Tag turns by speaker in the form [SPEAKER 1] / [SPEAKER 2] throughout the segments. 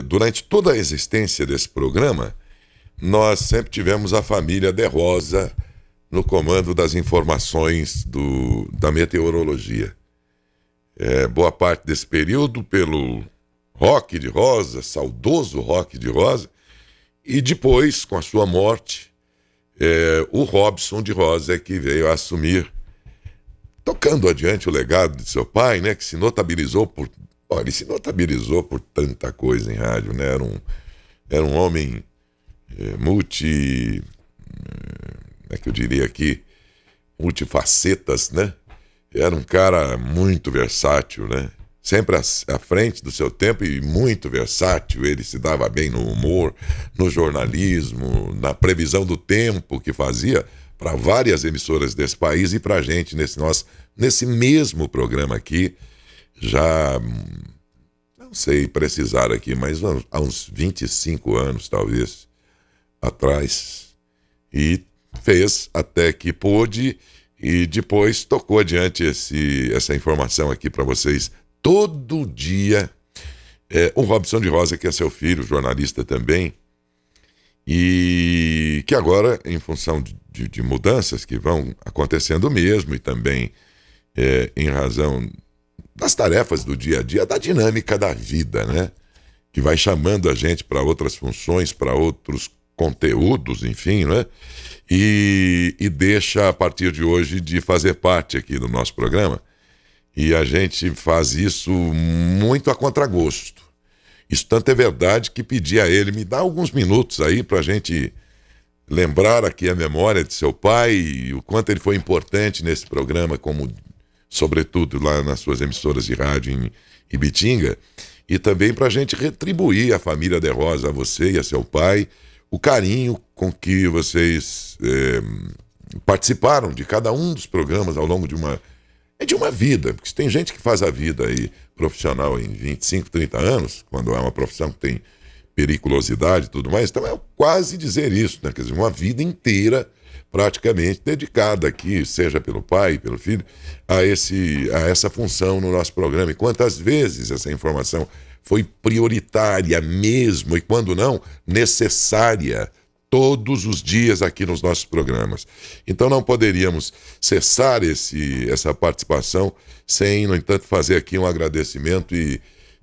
[SPEAKER 1] durante toda a existência desse programa, nós sempre tivemos a família De Rosa no comando das informações do, da meteorologia. É, boa parte desse período pelo Rock de Rosa, saudoso Rock de Rosa, e depois, com a sua morte, é, o Robson de Rosa é que veio assumir, tocando adiante o legado de seu pai, né, que se notabilizou por ele se notabilizou por tanta coisa em rádio, né? Era um, era um homem é, multi. Como é, é que eu diria aqui? Multifacetas, né? Era um cara muito versátil, né? Sempre à frente do seu tempo e muito versátil. Ele se dava bem no humor, no jornalismo, na previsão do tempo que fazia para várias emissoras desse país e para a gente nesse, nosso, nesse mesmo programa aqui já não sei precisar aqui, mas há uns 25 anos talvez atrás e fez até que pôde e depois tocou adiante esse, essa informação aqui para vocês todo dia. É, o Robson de Rosa, que é seu filho, jornalista também, e que agora, em função de, de mudanças que vão acontecendo mesmo e também é, em razão das tarefas do dia a dia, da dinâmica da vida, né? Que vai chamando a gente para outras funções, para outros conteúdos, enfim, né? E, e deixa a partir de hoje de fazer parte aqui do nosso programa. E a gente faz isso muito a contragosto. Isso tanto é verdade que pedi a ele, me dá alguns minutos aí para a gente lembrar aqui a memória de seu pai e o quanto ele foi importante nesse programa como sobretudo lá nas suas emissoras de rádio em Ibitinga, e também para a gente retribuir à família De Rosa, a você e a seu pai, o carinho com que vocês é, participaram de cada um dos programas ao longo de uma é de uma vida, porque tem gente que faz a vida aí profissional em 25, 30 anos, quando é uma profissão que tem periculosidade e tudo mais, então é quase dizer isso, né? Quer dizer, uma vida inteira praticamente dedicada aqui, seja pelo pai, pelo filho, a, esse, a essa função no nosso programa. E quantas vezes essa informação foi prioritária mesmo, e quando não, necessária todos os dias aqui nos nossos programas. Então não poderíamos cessar esse, essa participação sem, no entanto, fazer aqui um agradecimento e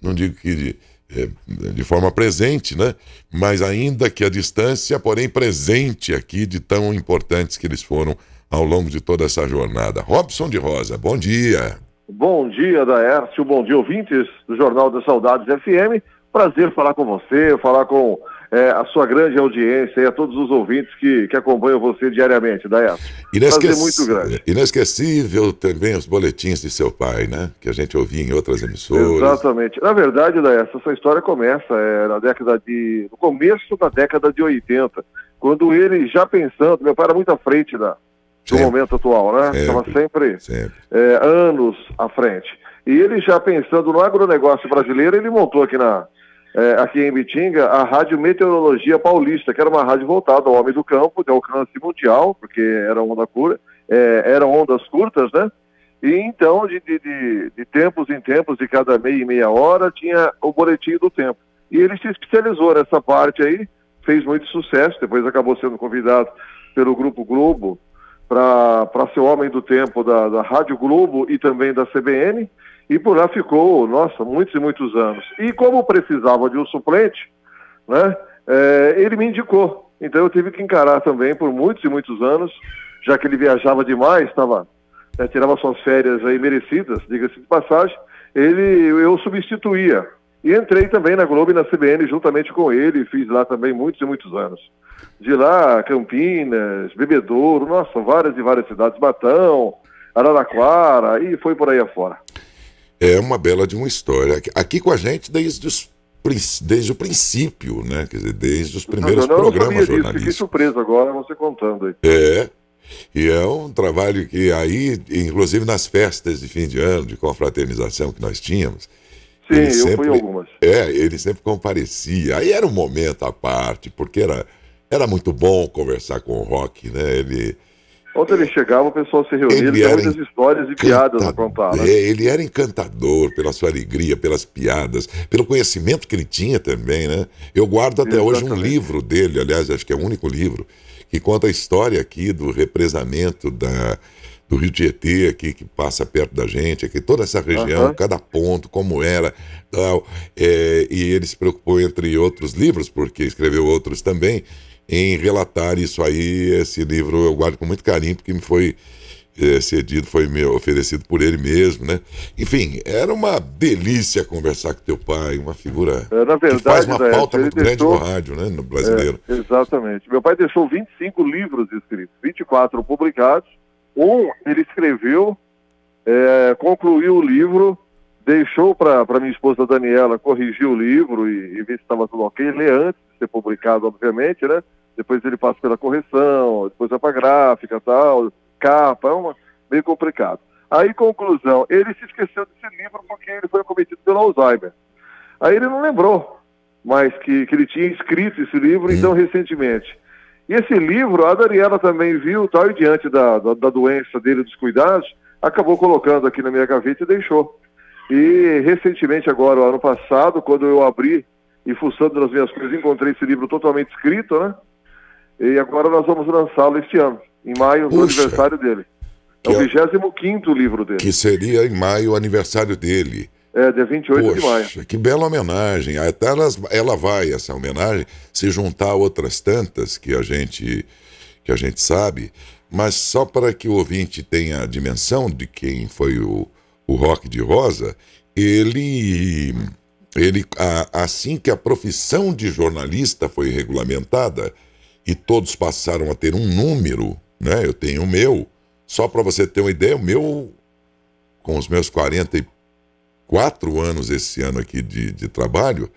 [SPEAKER 1] não digo que é, de forma presente, né? mas ainda que a distância, porém presente aqui, de tão importantes que eles foram ao longo de toda essa jornada. Robson de Rosa, bom dia.
[SPEAKER 2] Bom dia, Daércio, bom dia, ouvintes do Jornal das Saudades FM. Prazer falar com você, falar com é, a sua grande audiência e a todos os ouvintes que, que acompanham você diariamente, Daeto. Inesquec... muito grande.
[SPEAKER 1] Inesquecível também os boletins de seu pai, né? Que a gente ouvia em outras emissoras.
[SPEAKER 2] Exatamente. Na verdade, Daeto, essa história começa é, na década de... no começo da década de 80, quando ele já pensando, meu pai era muito à frente da, do momento atual, né? Estava sempre, sempre. É, anos à frente. E ele já pensando no agronegócio brasileiro, ele montou aqui na é, aqui em Bitinga, a Rádio Meteorologia Paulista, que era uma rádio voltada ao homem do campo, de alcance mundial, porque era onda cura, é, eram ondas curtas, né? E então, de, de, de tempos em tempos, de cada meia e meia hora, tinha o boletim do tempo. E ele se especializou nessa parte aí, fez muito sucesso, depois acabou sendo convidado pelo Grupo Globo para ser o homem do tempo da, da Rádio Globo e também da CBN. E por lá ficou, nossa, muitos e muitos anos. E como precisava de um suplente, né, é, ele me indicou. Então eu tive que encarar também por muitos e muitos anos, já que ele viajava demais, estava né, tirava suas férias aí merecidas, diga-se de passagem, ele eu substituía. E entrei também na Globo e na CBN juntamente com ele, fiz lá também muitos e muitos anos. De lá, Campinas, Bebedouro, nossa, várias e várias cidades, Batão, Araraquara, e foi por aí
[SPEAKER 1] afora. É uma bela de uma história. Aqui com a gente desde, os, desde o princípio, né? Quer dizer, desde os primeiros ah, não, programas não jornalísticos. Fiquei
[SPEAKER 2] surpreso agora você contando
[SPEAKER 1] aí. É. E é um trabalho que aí, inclusive nas festas de fim de ano, de confraternização que nós tínhamos. Sim, eu sempre, fui algumas. É, ele sempre comparecia. Aí era um momento à parte, porque era, era muito bom conversar com o Rock, né? Ele
[SPEAKER 2] ontem ele é. chegava, o pessoal se reunia, ele tinha muitas histórias e piadas aprontadas. Né?
[SPEAKER 1] É, ele era encantador pela sua alegria, pelas piadas, pelo conhecimento que ele tinha também, né? Eu guardo até Exatamente. hoje um livro dele, aliás, acho que é o único livro, que conta a história aqui do represamento da, do Rio Tietê aqui, que passa perto da gente, aqui, toda essa região, uhum. cada ponto, como era, tal. É, e ele se preocupou, entre outros livros, porque escreveu outros também, em relatar isso aí. Esse livro eu guardo com muito carinho, porque me foi é, cedido, foi me oferecido por ele mesmo, né? Enfim, era uma delícia conversar com teu pai, uma figura é, Na verdade, que faz uma falta né, muito grande no rádio, né, no brasileiro.
[SPEAKER 2] É, exatamente. Meu pai deixou 25 livros escritos, 24 publicados. Um ele escreveu, é, concluiu o livro, deixou para minha esposa Daniela corrigir o livro e, e ver se estava tudo ok, ler antes de ser publicado, obviamente, né? depois ele passa pela correção, depois vai para gráfica, tal, capa, é uma, meio complicado. Aí, conclusão, ele se esqueceu desse livro porque ele foi cometido pelo Alzheimer. Aí ele não lembrou mais que, que ele tinha escrito esse livro, então, recentemente. E esse livro, a Daniela também viu, tal, e diante da, da, da doença dele, dos cuidados, acabou colocando aqui na minha gaveta e deixou. E recentemente, agora, ano passado, quando eu abri e fuçando nas minhas coisas, encontrei esse livro totalmente escrito, né? E agora nós vamos lançá-lo este ano, em maio, Puxa. no aniversário dele. É o 25 livro dele.
[SPEAKER 1] Que seria em maio o aniversário dele.
[SPEAKER 2] É, dia 28 Poxa, de maio.
[SPEAKER 1] Que bela homenagem. Até ela, ela vai, essa homenagem, se juntar a outras tantas que a gente, que a gente sabe. Mas só para que o ouvinte tenha a dimensão de quem foi o, o Rock de Rosa, ele. ele a, assim que a profissão de jornalista foi regulamentada, e todos passaram a ter um número, né? Eu tenho o meu. Só para você ter uma ideia, o meu, com os meus 44 anos esse ano aqui de, de trabalho,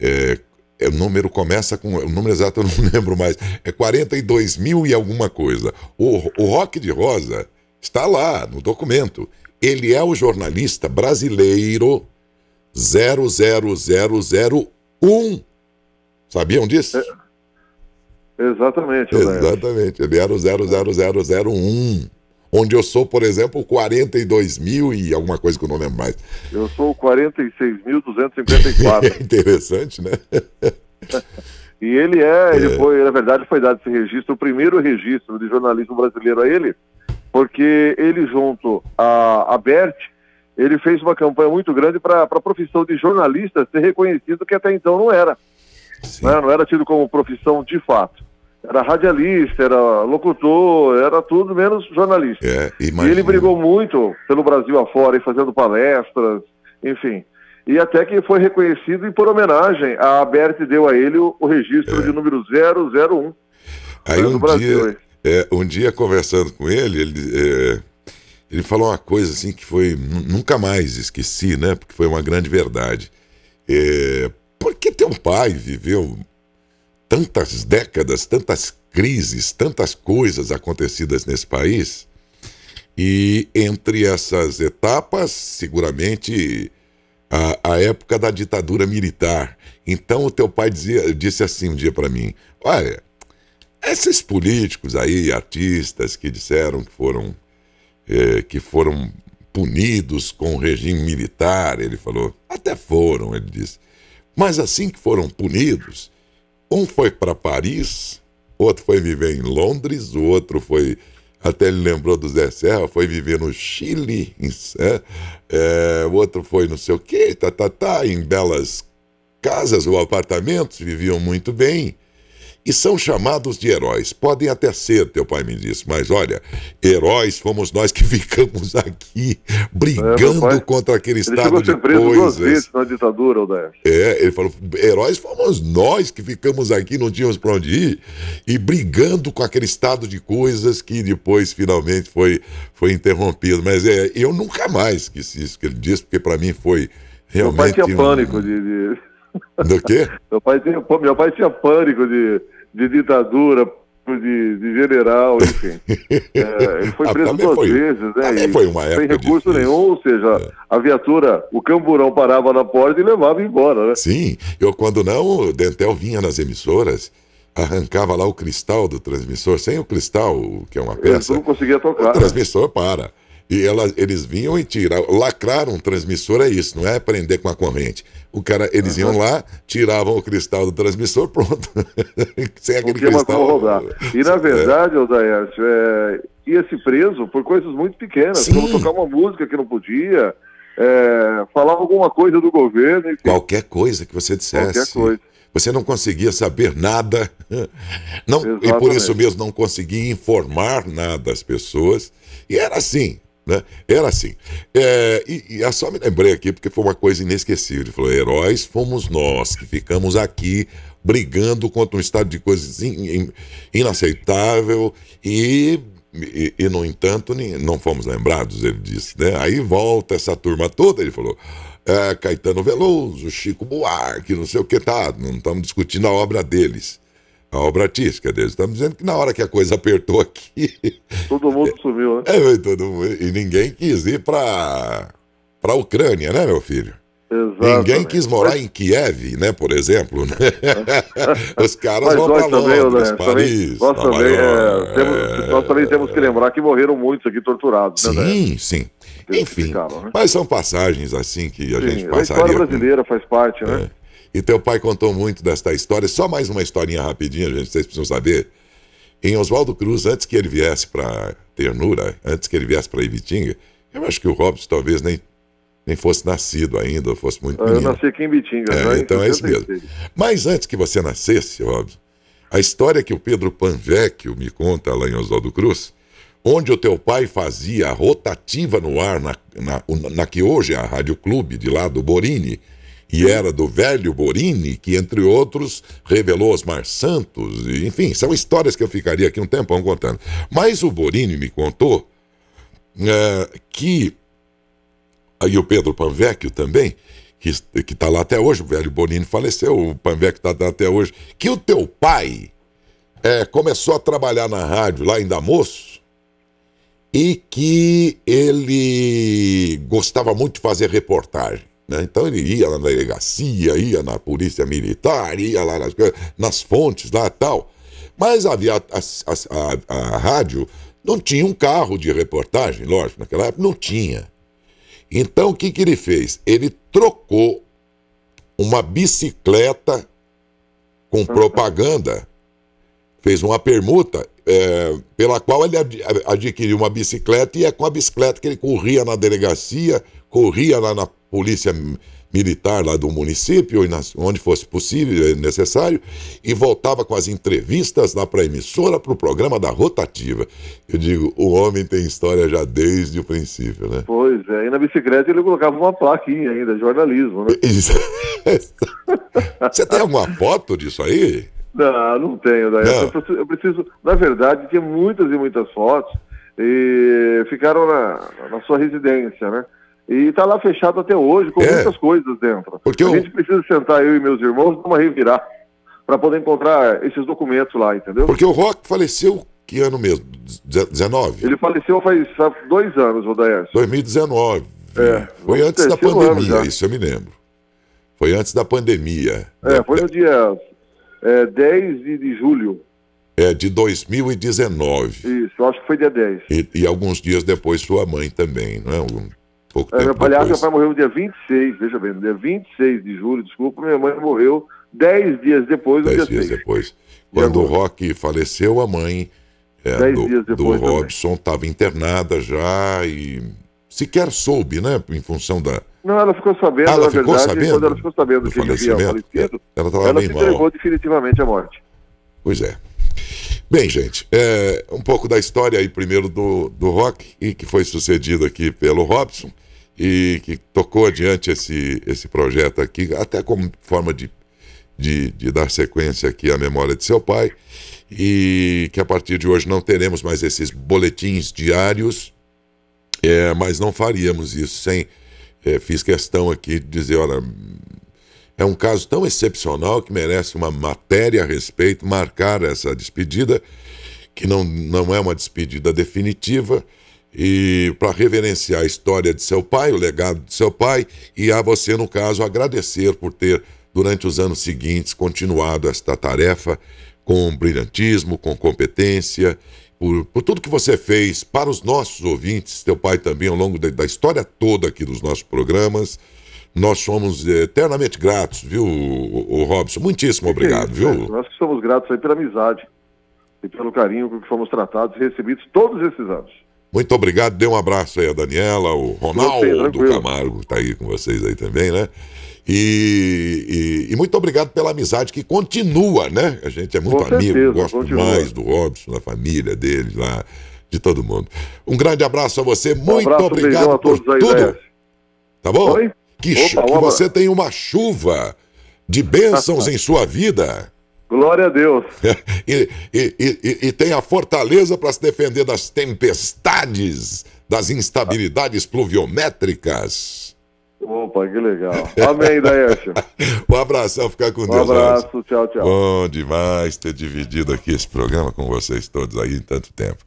[SPEAKER 1] é, é, o número começa com. O número exato eu não lembro mais. É 42 mil e alguma coisa. O, o Rock de Rosa está lá no documento. Ele é o jornalista brasileiro 00001. Sabiam disso? É. Exatamente. Exatamente, ele era o 00001. Onde eu sou, por exemplo, 42 mil e alguma coisa que eu não lembro mais.
[SPEAKER 2] Eu sou 46.254.
[SPEAKER 1] é interessante, né?
[SPEAKER 2] e ele é, ele é. foi, na verdade, foi dado esse registro, o primeiro registro de jornalismo brasileiro a ele, porque ele junto a, a Bert, ele fez uma campanha muito grande para a profissão de jornalista ser reconhecido que até então não era. Né? Não era tido como profissão de fato era radialista, era locutor, era tudo menos jornalista. É, e ele brigou muito pelo Brasil afora, e fazendo palestras, enfim. E até que foi reconhecido e por homenagem, a Aberte deu a ele o, o registro é. de número 001.
[SPEAKER 1] Aí né, um Brasil, dia, é, um dia conversando com ele, ele, é, ele falou uma coisa assim que foi, nunca mais esqueci, né? Porque foi uma grande verdade. É, porque teu pai viveu tantas décadas, tantas crises, tantas coisas acontecidas nesse país. E entre essas etapas, seguramente a, a época da ditadura militar. Então o teu pai dizia, disse assim um dia para mim: Olha, esses políticos aí, artistas que disseram que foram é, que foram punidos com o regime militar, ele falou, até foram, ele disse. Mas assim que foram punidos, um foi para Paris, outro foi viver em Londres, o outro foi. Até ele lembrou do Zé Serra, foi viver no Chile, é, é, outro foi não sei o quê, tá, tá, tá, em belas casas ou apartamentos, viviam muito bem e são chamados de heróis. Podem até ser, teu pai me disse, mas olha, heróis fomos nós que ficamos aqui brigando é, pai, contra aquele estado de coisas. Vezes na ditadura, É, ele falou, heróis fomos nós que ficamos aqui, não tínhamos para onde ir, e brigando com aquele estado de coisas que depois finalmente foi, foi interrompido. Mas é, eu nunca mais esqueci isso que ele disse, porque para mim foi realmente. Meu pai tinha um... pânico
[SPEAKER 2] de... de
[SPEAKER 1] do quê? meu,
[SPEAKER 2] pai tinha, meu pai tinha pânico de, de ditadura, de, de, general, enfim. É, ele foi ah, preso ah, duas foi, vezes, né? Foi uma época sem recurso difícil. nenhum, ou seja,
[SPEAKER 1] é. a viatura, o camburão parava na porta e levava embora, né? Sim, eu quando não, o Dentel vinha nas emissoras, arrancava lá o cristal do transmissor, sem o cristal, que é uma peça. Eu não conseguia tocar. O né? transmissor para. E ela, eles vinham e tiravam, lacraram transmissor, é isso, não é prender com a corrente. O cara, eles uhum. iam lá, tiravam o cristal do transmissor, pronto. Sem aquele Porque cristal. E na é. verdade,
[SPEAKER 2] é. Odaércio, é, ia se preso por coisas muito pequenas, Sim. como tocar uma música que não podia, é, falar alguma coisa do governo. Enfim.
[SPEAKER 1] Qualquer coisa que você dissesse. Qualquer coisa você não conseguia saber nada, não, e por isso mesmo não conseguia informar nada às pessoas. E era assim, né? Era assim. É, e, e só me lembrei aqui, porque foi uma coisa inesquecível. Ele falou: heróis fomos nós que ficamos aqui brigando contra um estado de coisas in, in, inaceitável e, e, e, no entanto, nem, não fomos lembrados, ele disse. Né? Aí volta essa turma toda, ele falou. É, Caetano Veloso, Chico Buarque, não sei o que, tá, não estamos discutindo a obra deles. A obra artística Deus Estamos dizendo que na hora que a coisa apertou aqui. Todo mundo sumiu, né? É, todo mundo, e ninguém quis ir para a Ucrânia, né, meu filho? Exatamente. Ninguém quis morar mas... em Kiev, né, por exemplo. Né? Os caras mas vão para né? Londres, também, Paris, é, nós também, é, temos, nós
[SPEAKER 2] também temos que lembrar que morreram muitos aqui torturados. Sim,
[SPEAKER 1] né, sim. Enfim, ficaram, né? mas são passagens assim que a sim, gente passaria... A história
[SPEAKER 2] brasileira faz parte, né? É.
[SPEAKER 1] E teu pai contou muito desta história. Só mais uma historinha rapidinha, gente, vocês precisam saber. Em Oswaldo Cruz, antes que ele viesse para Ternura, antes que ele viesse para Ibitinga, eu acho que o Robson talvez nem, nem fosse nascido ainda, fosse muito ah, menino. Eu nasci aqui em
[SPEAKER 2] Ibitinga. É, né? Então é isso mesmo.
[SPEAKER 1] Mas antes que você nascesse, Robson, a história que o Pedro Panvecchio me conta lá em Oswaldo Cruz, onde o teu pai fazia a rotativa no ar, na, na, na que hoje é a Rádio Clube, de lá do Borini, e era do velho Borini, que, entre outros, revelou Osmar Santos. E, enfim, são histórias que eu ficaria aqui um tempão contando. Mas o Borini me contou é, que. E o Pedro Panvecchio também, que está lá até hoje, o velho Borini faleceu, o Panvecchio está lá até hoje, que o teu pai é, começou a trabalhar na rádio lá em Damoço e que ele gostava muito de fazer reportagem. Né? Então ele ia lá na delegacia, ia na polícia militar, ia lá nas, nas fontes lá tal. Mas havia a, a, a, a rádio não tinha um carro de reportagem, lógico, naquela época não tinha. Então o que, que ele fez? Ele trocou uma bicicleta com uhum. propaganda, fez uma permuta é, pela qual ele ad, adquiriu uma bicicleta e é com a bicicleta que ele corria na delegacia, corria lá na polícia militar lá do município, onde fosse possível e necessário, e voltava com as entrevistas lá para a emissora, para o programa da rotativa. Eu digo, o homem tem história já desde o princípio, né?
[SPEAKER 2] Pois é, e na bicicleta ele colocava uma plaquinha ainda, jornalismo, né? Isso. Você tem alguma
[SPEAKER 1] foto disso aí?
[SPEAKER 2] Não, não tenho, daí. Não. Eu, preciso, eu preciso, na verdade, tinha muitas e muitas fotos e ficaram na, na sua residência, né? E está lá fechado até hoje, com é. muitas coisas dentro. Porque a eu... gente precisa sentar, eu e meus irmãos, numa revirar,
[SPEAKER 1] para poder encontrar esses documentos lá, entendeu? Porque o Rock faleceu que ano mesmo? 19? Ele faleceu faz dois anos, Rodaércio. 2019. É, foi antes da pandemia, isso eu me lembro. Foi antes da pandemia. É, da, foi no dia
[SPEAKER 2] é, 10 de julho.
[SPEAKER 1] É, de 2019.
[SPEAKER 2] Isso, acho que foi dia 10.
[SPEAKER 1] E, e alguns dias depois sua mãe também, não é? Pouco
[SPEAKER 2] é, tempo depois. meu pai morreu no dia 26, veja bem, no dia 26 de julho, desculpa, minha mãe morreu 10 dias depois do dia dias
[SPEAKER 1] 6. depois. Quando o Rock faleceu, a mãe é, do, do, Robson estava internada já e sequer soube, né, em função da...
[SPEAKER 2] Não, ela ficou sabendo, ah, ela ficou verdade, sabendo? quando ela ficou sabendo do que ele havia falecido,
[SPEAKER 1] é, ela, tava ela se mal. entregou
[SPEAKER 2] definitivamente à morte.
[SPEAKER 1] Pois é. Bem, gente, é, um pouco da história aí primeiro do, do rock e que foi sucedido aqui pelo Robson e que tocou adiante esse, esse projeto aqui, até como forma de, de, de dar sequência aqui à memória de seu pai, e que a partir de hoje não teremos mais esses boletins diários, é, mas não faríamos isso sem. É, fiz questão aqui de dizer: olha, é um caso tão excepcional que merece uma matéria a respeito, marcar essa despedida, que não, não é uma despedida definitiva e para reverenciar a história de seu pai, o legado de seu pai, e a você, no caso, agradecer por ter, durante os anos seguintes, continuado esta tarefa com brilhantismo, com competência, por, por tudo que você fez para os nossos ouvintes, teu pai também, ao longo da, da história toda aqui dos nossos programas. Nós somos eh, eternamente gratos, viu, o, o Robson? Muitíssimo obrigado, viu? É.
[SPEAKER 2] Nós somos gratos aí pela amizade e pelo carinho com que fomos tratados e
[SPEAKER 1] recebidos todos esses anos. Muito obrigado, dê um abraço aí a Daniela, o Ronaldo Você, Camargo tá aí com vocês aí também, né? E, e, e, muito obrigado pela amizade que continua, né? A gente é muito com amigo, certeza, gosto continua. mais do Robson, da família dele lá, de todo mundo. Um grande abraço a você, muito abraço, obrigado a por tudo.
[SPEAKER 2] Tá bom? Oi? Que, Opa, que você
[SPEAKER 1] tenha uma chuva de bênçãos em sua vida. Glória a Deus. e, e, e, e, tem a fortaleza para se defender das tempestades, das instabilidades pluviométricas. Opa, que legal. Amém, Daércio. um abração, fica com um Deus. Um abraço, tchau, tchau. Bom demais ter dividido aqui esse programa com vocês todos aí em tanto tempo.